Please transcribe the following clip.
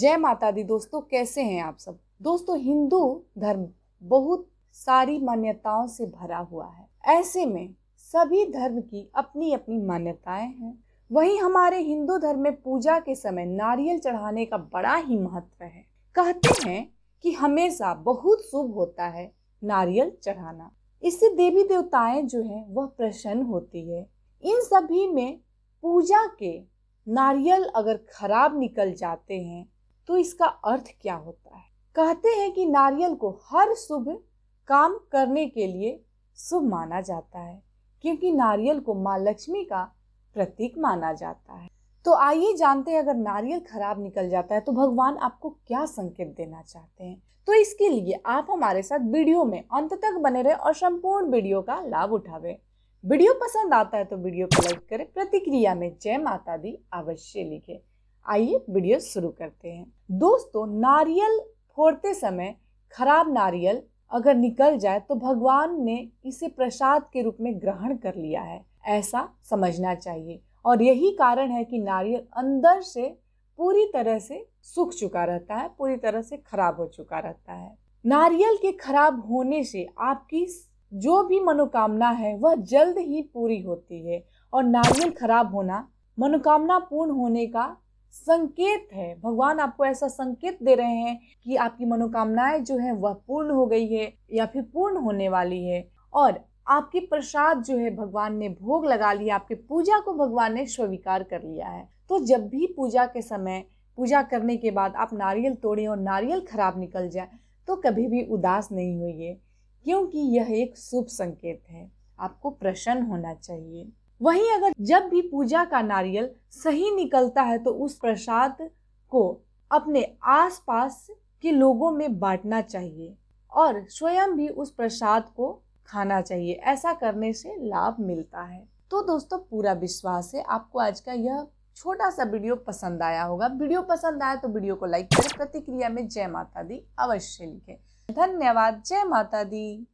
जय माता दी दोस्तों कैसे हैं आप सब दोस्तों हिंदू धर्म बहुत सारी मान्यताओं से भरा हुआ है ऐसे में सभी धर्म की अपनी अपनी मान्यताएं हैं वहीं हमारे हिंदू धर्म में पूजा के समय नारियल चढ़ाने का बड़ा ही महत्व है कहते हैं कि हमेशा बहुत शुभ होता है नारियल चढ़ाना इससे देवी देवताएं जो हैं वह प्रसन्न होती है इन सभी में पूजा के नारियल अगर खराब निकल जाते हैं तो इसका अर्थ क्या होता है कहते हैं कि नारियल को हर शुभ काम करने के लिए शुभ माना जाता है क्योंकि नारियल को माँ लक्ष्मी का प्रतीक माना जाता है तो आइए जानते हैं अगर नारियल खराब निकल जाता है तो भगवान आपको क्या संकेत देना चाहते हैं तो इसके लिए आप हमारे साथ वीडियो में अंत तक बने रहे और संपूर्ण वीडियो का लाभ उठावे वीडियो पसंद आता है तो वीडियो को लाइक करें प्रतिक्रिया में जय माता दी अवश्य लिखें आइए वीडियो शुरू करते हैं दोस्तों नारियल फोड़ते समय खराब नारियल अगर निकल जाए तो भगवान ने इसे प्रसाद के रूप में ग्रहण कर लिया है ऐसा समझना चाहिए और यही कारण है कि नारियल अंदर से पूरी तरह से सूख चुका रहता है पूरी तरह से खराब हो चुका रहता है नारियल के खराब होने से आपकी जो भी मनोकामना है वह जल्द ही पूरी होती है और नारियल खराब होना मनोकामना पूर्ण होने का संकेत है भगवान आपको ऐसा संकेत दे रहे हैं कि आपकी मनोकामनाएं जो है वह पूर्ण हो गई है या फिर पूर्ण होने वाली है और आपकी प्रसाद जो है भगवान ने भोग लगा लिया आपकी पूजा को भगवान ने स्वीकार कर लिया है तो जब भी पूजा के समय पूजा करने के बाद आप नारियल तोड़ें और नारियल खराब निकल जाए तो कभी भी उदास नहीं होइए क्योंकि यह एक शुभ संकेत है आपको प्रसन्न होना चाहिए वहीं अगर जब भी पूजा का नारियल सही निकलता है तो उस प्रसाद को अपने आसपास के लोगों में बांटना चाहिए और स्वयं भी उस प्रसाद को खाना चाहिए ऐसा करने से लाभ मिलता है तो दोस्तों पूरा विश्वास है आपको आज का यह छोटा सा वीडियो पसंद आया होगा वीडियो पसंद आया तो वीडियो को लाइक करें प्रतिक्रिया में जय माता दी अवश्य लिखें धन्यवाद जय माता दी